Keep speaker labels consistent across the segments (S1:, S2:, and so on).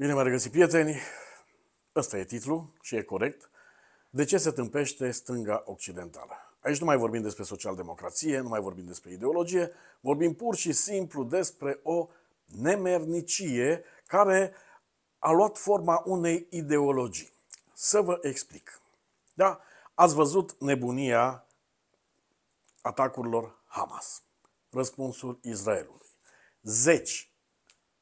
S1: Bine m-a regăsit, prieteni! Ăsta e titlul și e corect. De ce se tâmpește stânga occidentală? Aici nu mai vorbim despre socialdemocrație, nu mai vorbim despre ideologie, vorbim pur și simplu despre o nemernicie care a luat forma unei ideologii. Să vă explic. Da? Ați văzut nebunia atacurilor Hamas. Răspunsul Israelului. Zeci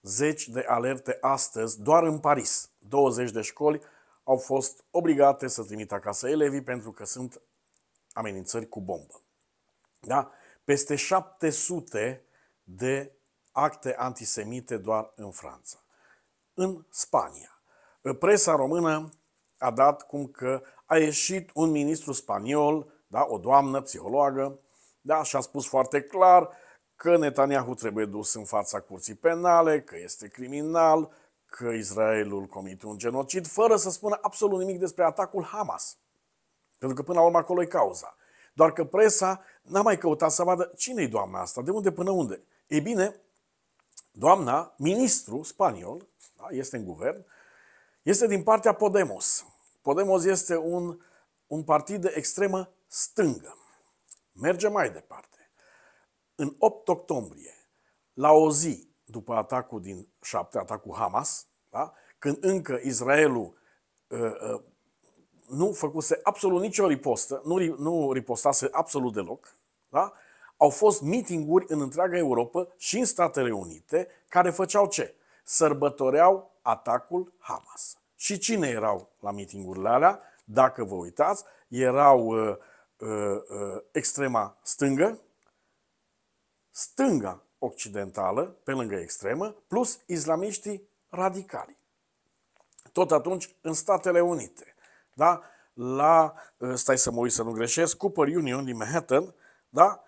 S1: zeci de alerte astăzi doar în Paris. 20 de școli au fost obligate să trimită acasă elevii pentru că sunt amenințări cu bombă. Da? Peste 700 de acte antisemite doar în Franța. În Spania. Presa română a dat cum că a ieșit un ministru spaniol, da, o doamnă psihologă, da, și a spus foarte clar că Netanyahu trebuie dus în fața curții penale, că este criminal, că Israelul comite un genocid, fără să spună absolut nimic despre atacul Hamas. Pentru că până la urmă acolo e cauza. Doar că presa n-a mai căutat să vadă cine e doamna asta, de unde până unde. Ei bine, doamna, ministru spaniol, da, este în guvern, este din partea Podemos. Podemos este un, un partid de extremă stângă. Merge mai departe. În 8 octombrie, la o zi după atacul din 7, atacul Hamas, da? când încă Israelul uh, uh, nu făcuse absolut nicio ripostă, nu, nu ripostase absolut deloc, da? au fost mitinguri în întreaga Europa și în Statele Unite care făceau ce? Sărbătoreau atacul Hamas. Și cine erau la mitingurile alea? Dacă vă uitați, erau uh, uh, uh, extrema stângă, stânga occidentală, pe lângă extremă, plus islamiștii radicali. Tot atunci în Statele Unite. Da? La, ă, stai să mă uit să nu greșesc, Cooper Union din Manhattan, da?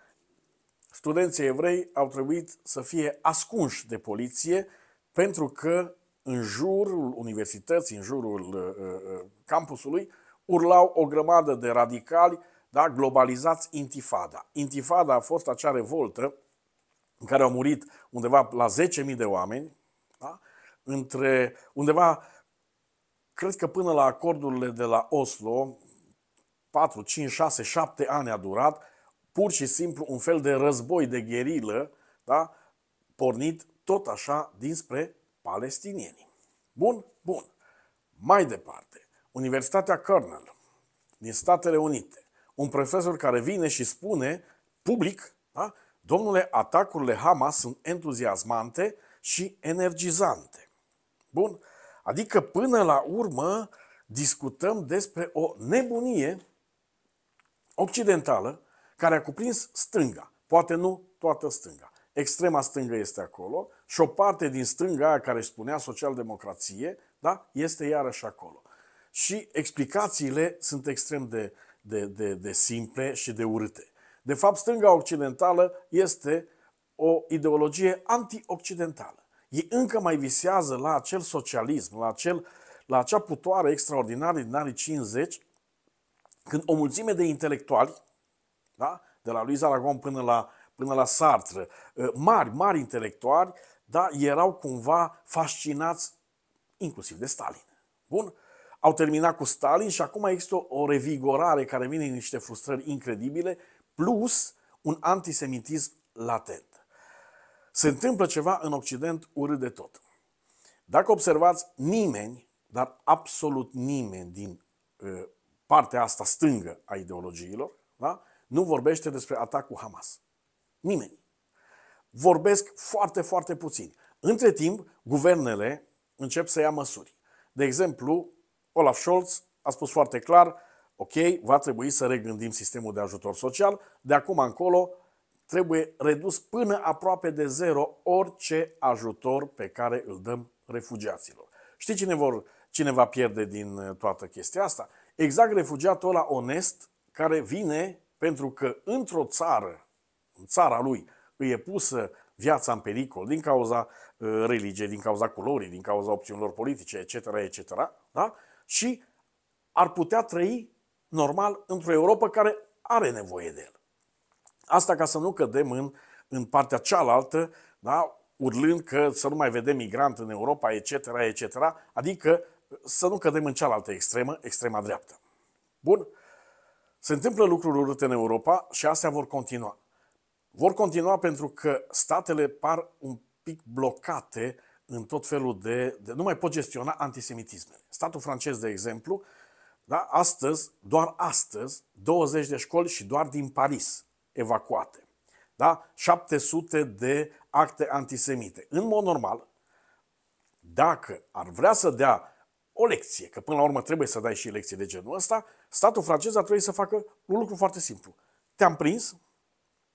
S1: studenții evrei au trebuit să fie ascunși de poliție pentru că în jurul universității, în jurul uh, campusului, urlau o grămadă de radicali, da, globalizați intifada. Intifada a fost acea revoltă în care au murit undeva la 10.000 de oameni, da? între undeva, cred că până la acordurile de la Oslo, 4, 5, 6, 7 ani a durat, pur și simplu un fel de război de gherilă, da? pornit tot așa dinspre palestinieni. Bun? Bun. Mai departe, Universitatea Cornell din Statele Unite, un profesor care vine și spune public da? Domnule, atacurile Hamas sunt entuziasmante și energizante. Bun, adică până la urmă discutăm despre o nebunie occidentală care a cuprins stânga, poate nu toată stânga. Extrema stângă este acolo și o parte din stânga aia care spunea socialdemocrație, da, este iarăși acolo. Și explicațiile sunt extrem de, de, de, de simple și de urâte. De fapt, stânga occidentală este o ideologie antioccidentală. Ei încă mai visează la acel socialism, la, acel, la acea putoare extraordinară din anii 50, când o mulțime de intelectuali, da? de la Luis Aragon până la, până la Sartre, ă, mari, mari intelectuali, da? erau cumva fascinați inclusiv de Stalin. Bun? Au terminat cu Stalin și acum există o revigorare care vine din niște frustrări incredibile plus un antisemitism latent. Se întâmplă ceva în Occident urât de tot. Dacă observați, nimeni, dar absolut nimeni din partea asta stângă a ideologiilor, da? nu vorbește despre atacul Hamas. Nimeni. Vorbesc foarte, foarte puțin. Între timp, guvernele încep să ia măsuri. De exemplu, Olaf Scholz a spus foarte clar, Ok, va trebui să regândim sistemul de ajutor social. De acum încolo trebuie redus până aproape de zero orice ajutor pe care îl dăm refugiaților. Știi cine, vor, cine va pierde din uh, toată chestia asta? Exact refugiatul ăla onest care vine pentru că într-o țară, în țara lui, îi e pusă viața în pericol din cauza religie, uh, religiei, din cauza culorii, din cauza opțiunilor politice, etc., etc., da? și ar putea trăi normal într-o Europa care are nevoie de el. Asta ca să nu cădem în, în partea cealaltă, da? urlând că să nu mai vedem migrant în Europa, etc., etc., adică să nu cădem în cealaltă extremă, extrema dreaptă. Bun? Se întâmplă lucruri urâte în Europa și astea vor continua. Vor continua pentru că statele par un pic blocate în tot felul de... de nu mai pot gestiona antisemitismele. Statul francez, de exemplu, uh, da? Astăzi, doar astăzi, 20 de școli și doar din Paris evacuate. Da? 700 de acte antisemite. În mod normal, dacă ar vrea să dea o lecție, că până la urmă trebuie să dai și lecții de genul ăsta, statul francez ar trebui să facă un lucru foarte simplu. Te-am prins,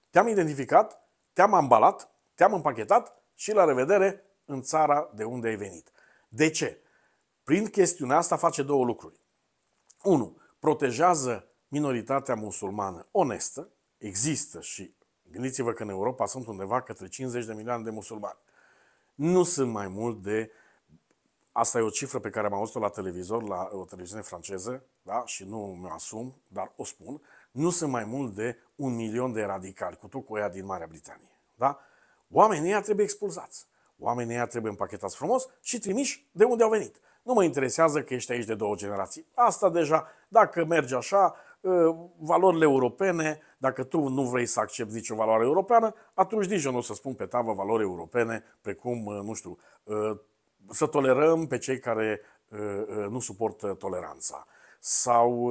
S1: te-am identificat, te-am ambalat, te-am împachetat și la revedere în țara de unde ai venit. De ce? Prin chestiunea asta face două lucruri. 1. Protejează minoritatea musulmană onestă, există și gândiți-vă că în Europa sunt undeva către 50 de milioane de musulmani. Nu sunt mai mult de Asta e o cifră pe care am auzit-o la televizor, la o televiziune franceză, da? și nu mi-o asum, dar o spun, nu sunt mai mult de un milion de radicali, cu tot cu ea din Marea Britanie. Da? Oamenii ăia trebuie expulzați. Oamenii ăia trebuie împachetați frumos și trimiși de unde au venit. Nu mă interesează că ești aici de două generații. Asta deja, dacă mergi așa, ă, valorile europene, dacă tu nu vrei să accepti nicio valoare europeană, atunci nici eu nu o să spun pe tavă valori europene, precum, ă, nu știu, ă, să tolerăm pe cei care nu suportă toleranța sau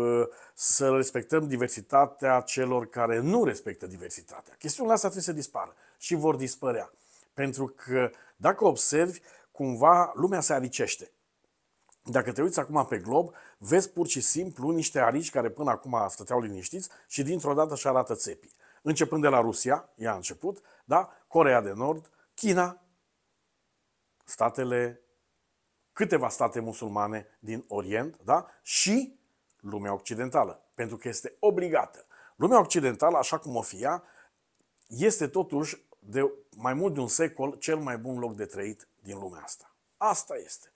S1: să respectăm diversitatea celor care nu respectă diversitatea. Chestiunile astea trebuie să dispară și vor dispărea. Pentru că, dacă observi, cumva lumea se alicește. Dacă te uiți acum pe glob, vezi pur și simplu niște arici care până acum stăteau liniștiți și dintr-o dată și arată țepii. Începând de la Rusia, ea a început, da? Corea de Nord, China, statele, câteva state musulmane din Orient, da? Și lumea occidentală, pentru că este obligată. Lumea occidentală, așa cum o fia, este totuși de mai mult de un secol cel mai bun loc de trăit din lumea asta. Asta este.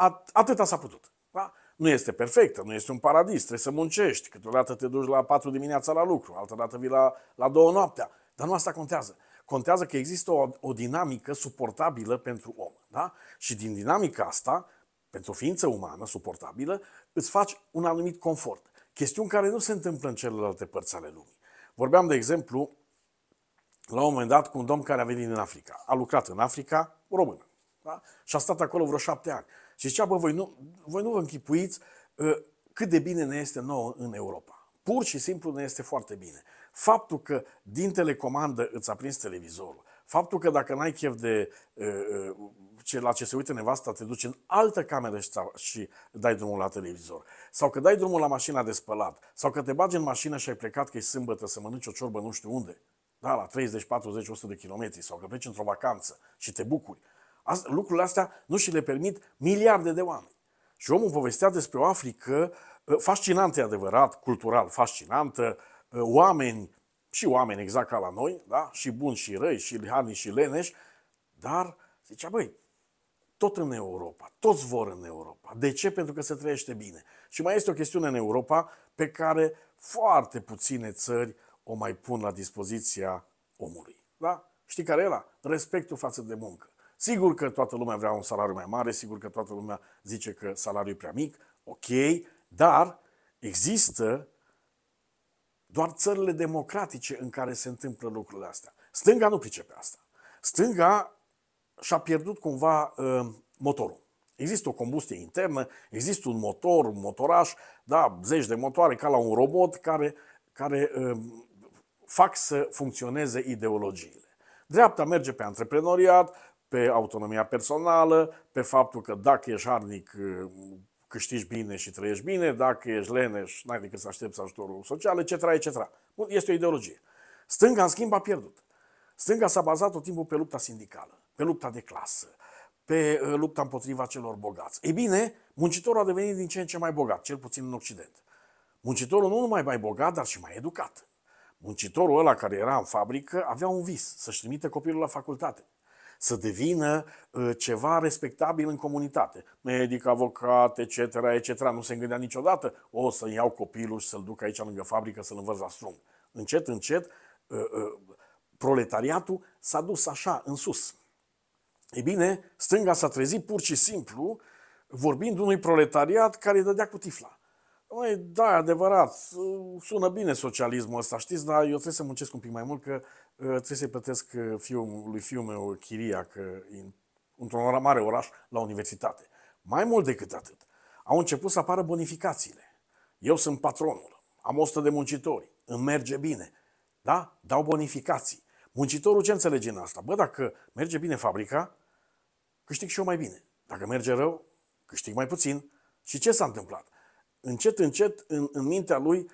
S1: At- atâta s-a putut. Da? Nu este perfectă, nu este un paradis, trebuie să muncești. Câteodată te duci la 4 dimineața la lucru, altădată vii la, la 2 noaptea. Dar nu asta contează. Contează că există o, o dinamică suportabilă pentru om. Da? Și din dinamica asta, pentru o ființă umană suportabilă, îți faci un anumit confort. Chestiuni care nu se întâmplă în celelalte părți ale lumii. Vorbeam, de exemplu, la un moment dat cu un domn care a venit din Africa. A lucrat în Africa, român. Da? Și a stat acolo vreo șapte ani. Și zicea, bă, voi nu, voi nu vă închipuiți ă, cât de bine ne este nouă în Europa. Pur și simplu ne este foarte bine. Faptul că din telecomandă îți aprins televizorul, faptul că dacă n-ai chef de ă, ă, ce, la ce se uită nevasta, te duci în altă cameră și, și dai drumul la televizor. Sau că dai drumul la mașina de spălat. Sau că te bagi în mașină și ai plecat că e sâmbătă să mănânci o ciorbă nu știu unde. Da, la 30, 40, 100 de kilometri. Sau că pleci într-o vacanță și te bucuri. Asta, lucrurile astea nu și le permit miliarde de oameni. Și omul povestea despre o Africă ă, fascinantă, adevărat, cultural fascinantă, ă, oameni, și oameni exact ca la noi, da? și buni și răi, și lihani și leneși, dar zicea, băi, tot în Europa, toți vor în Europa. De ce? Pentru că se trăiește bine. Și mai este o chestiune în Europa pe care foarte puține țări o mai pun la dispoziția omului. Da? Știi care era? Respectul față de muncă. Sigur că toată lumea vrea un salariu mai mare, sigur că toată lumea zice că salariul e prea mic, ok, dar există doar țările democratice în care se întâmplă lucrurile astea. Stânga nu pricepe asta. Stânga și-a pierdut cumva uh, motorul. Există o combustie internă, există un motor, un motoraș, da, zeci de motoare ca la un robot care, care uh, fac să funcționeze ideologiile. Dreapta merge pe antreprenoriat, pe autonomia personală, pe faptul că dacă ești harnic, ă, câștigi bine și trăiești bine, dacă ești leneș, n-ai decât să aștepți ajutorul social, etc., etc. Bun, este o ideologie. Stânga, în schimb, a pierdut. Stânga s-a bazat tot timpul pe lupta sindicală, pe lupta de clasă, pe ă, lupta împotriva celor bogați. Ei bine, muncitorul a devenit din ce în ce mai bogat, cel puțin în Occident. Muncitorul nu numai mai bogat, dar și mai educat. Muncitorul ăla care era în fabrică avea un vis, să-și trimită copilul la facultate să devină uh, ceva respectabil în comunitate. Medic, avocat, etc., etc. Nu se gândea niciodată, o să iau copilul și să-l duc aici lângă fabrică să-l învăț la strum. Încet, încet, uh, uh, proletariatul s-a dus așa, în sus. Ei bine, stânga s-a trezit pur și simplu vorbind unui proletariat care îi dădea cu tifla. Măi, da, adevărat, sună bine socialismul ăsta, știți, dar eu trebuie să muncesc un pic mai mult că trebuie ă, să-i plătesc ă, fiul, lui fiul meu chiria că într-un mare oraș la universitate. Mai mult decât atât, au început să apară bonificațiile. Eu sunt patronul, am 100 de muncitori, îmi merge bine, da? Dau bonificații. Muncitorul ce înțelege în asta? Bă, dacă merge bine fabrica, câștig și eu mai bine. Dacă merge rău, câștig mai puțin. Și ce s-a întâmplat? Încet, încet, în, în mintea lui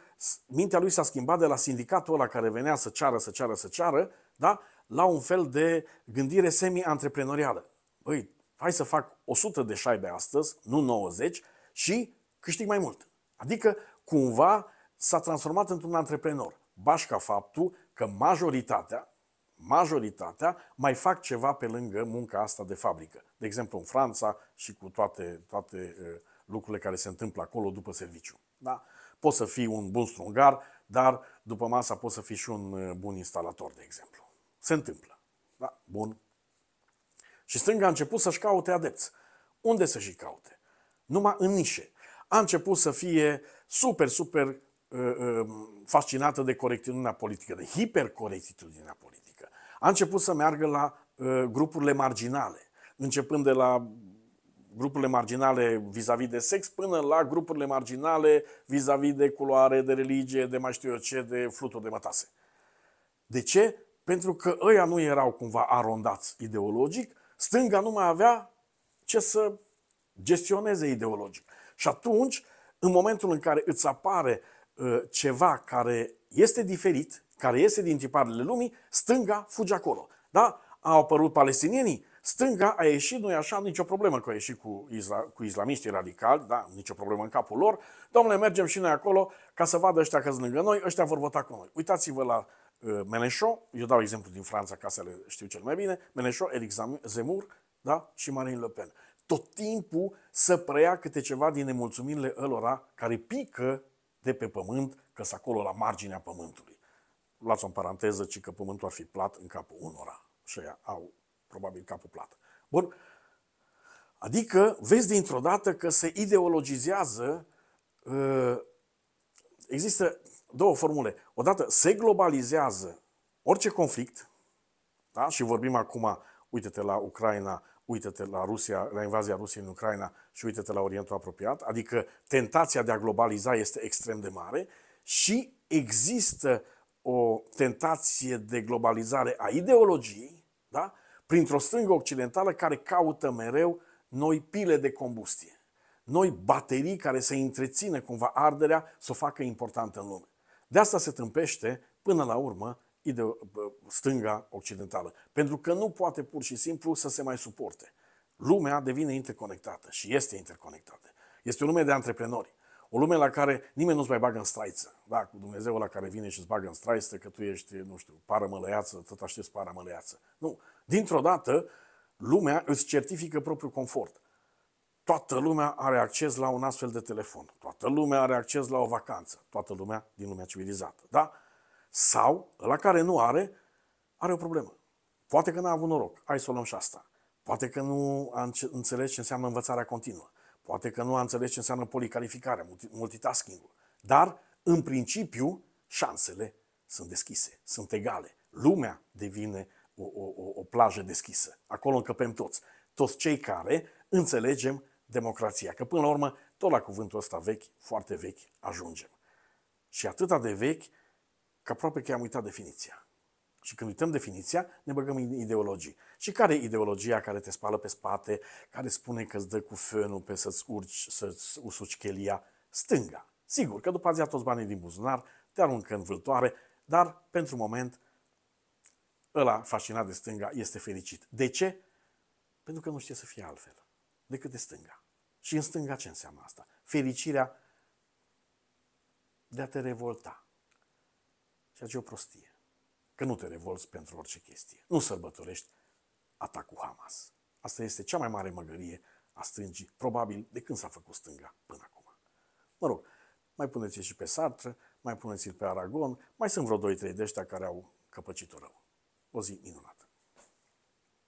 S1: mintea lui s-a schimbat de la sindicatul ăla care venea să ceară, să ceară, să ceară, da? la un fel de gândire semi-antreprenorială. Băi, hai să fac 100 de șaibe astăzi, nu 90, și câștig mai mult. Adică, cumva, s-a transformat într-un antreprenor. Bașca faptul că majoritatea, majoritatea mai fac ceva pe lângă munca asta de fabrică. De exemplu, în Franța și cu toate, toate uh, lucrurile care se întâmplă acolo după serviciu. Da? Poți să fii un bun strungar, dar după masa poți să fii și un uh, bun instalator, de exemplu. Se întâmplă. Da? Bun. Și stânga a început să-și caute adepți. Unde să-și caute? Numai în nișe. A început să fie super, super uh, uh, fascinată de corectitudinea politică, de hipercorectitudinea politică. A început să meargă la grupurile marginale, începând de la grupurile marginale vis-a-vis de sex până la grupurile marginale vis-a-vis de culoare, de religie, de mai știu eu ce, de fluturi de mătase. De ce? Pentru că ăia nu erau cumva arondați ideologic, stânga nu mai avea ce să gestioneze ideologic. Și atunci, în momentul în care îți apare uh, ceva care este diferit, care iese din tiparele lumii, stânga fuge acolo. Da? Au apărut palestinienii, Stânga a ieșit, nu-i așa, nicio problemă că a ieșit cu, isla, cu islamiștii radicali, da, nicio problemă în capul lor. Domnule, mergem și noi acolo ca să vadă ăștia că lângă noi, ăștia vor vota cu noi. Uitați-vă la uh, Meneșo, eu dau exemplu din Franța ca să le știu cel mai bine, Meneșo, Eric Zemur da, și Marine Le Pen. Tot timpul să preia câte ceva din nemulțumirile ălora care pică de pe pământ, că sunt acolo la marginea pământului. Luați-o în paranteză, ci că pământul ar fi plat în capul unora. Și au probabil capul plat. Bun. Adică vezi dintr-o dată că se ideologizează, uh, există două formule. Odată se globalizează orice conflict, da? și vorbim acum, uite-te la Ucraina, uite-te la Rusia, la invazia Rusiei în Ucraina și uite-te la Orientul apropiat, adică tentația de a globaliza este extrem de mare și există o tentație de globalizare a ideologiei, da? printr-o stângă occidentală care caută mereu noi pile de combustie, noi baterii care să întrețină cumva arderea, să o facă importantă în lume. De asta se tâmpește, până la urmă, stânga occidentală. Pentru că nu poate pur și simplu să se mai suporte. Lumea devine interconectată și este interconectată. Este o lume de antreprenori. O lume la care nimeni nu-ți mai bagă în straiță. Da, cu Dumnezeu la care vine și îți bagă în straiță că tu ești, nu știu, paramălăiață, tot aștepți paramălăiață. Nu, Dintr-o dată, lumea îți certifică propriul confort. Toată lumea are acces la un astfel de telefon. Toată lumea are acces la o vacanță. Toată lumea din lumea civilizată. Da? Sau, la care nu are, are o problemă. Poate că n-a avut noroc. Hai să o luăm și asta. Poate că nu a înțeles ce înseamnă învățarea continuă. Poate că nu a înțeles ce înseamnă policalificarea, multitasking-ul. Dar, în principiu, șansele sunt deschise, sunt egale. Lumea devine o, o, o plajă deschisă. Acolo încăpem toți. Toți cei care înțelegem democrația. Că până la urmă, tot la cuvântul ăsta vechi, foarte vechi, ajungem. Și atâta de vechi, că aproape că am uitat definiția. Și când uităm definiția, ne băgăm în ideologii. Și care e ideologia care te spală pe spate, care spune că îți dă cu fânul pe să-ți urci, să-ți usuci chelia? Stânga. Sigur că după azi ia toți banii din buzunar, te aruncă în vâltoare, dar pentru moment ăla fascinat de stânga este fericit. De ce? Pentru că nu știe să fie altfel decât de stânga. Și în stânga ce înseamnă asta? Fericirea de a te revolta. Ceea ce e o prostie. Că nu te revolți pentru orice chestie. Nu sărbătorești atacul Hamas. Asta este cea mai mare măgărie a stângii, probabil de când s-a făcut stânga până acum. Mă rog, mai puneți și pe Sartre, mai puneți-l pe Aragon, mai sunt vreo 2-3 de ăștia care au căpăcit rău. 我是一名农民。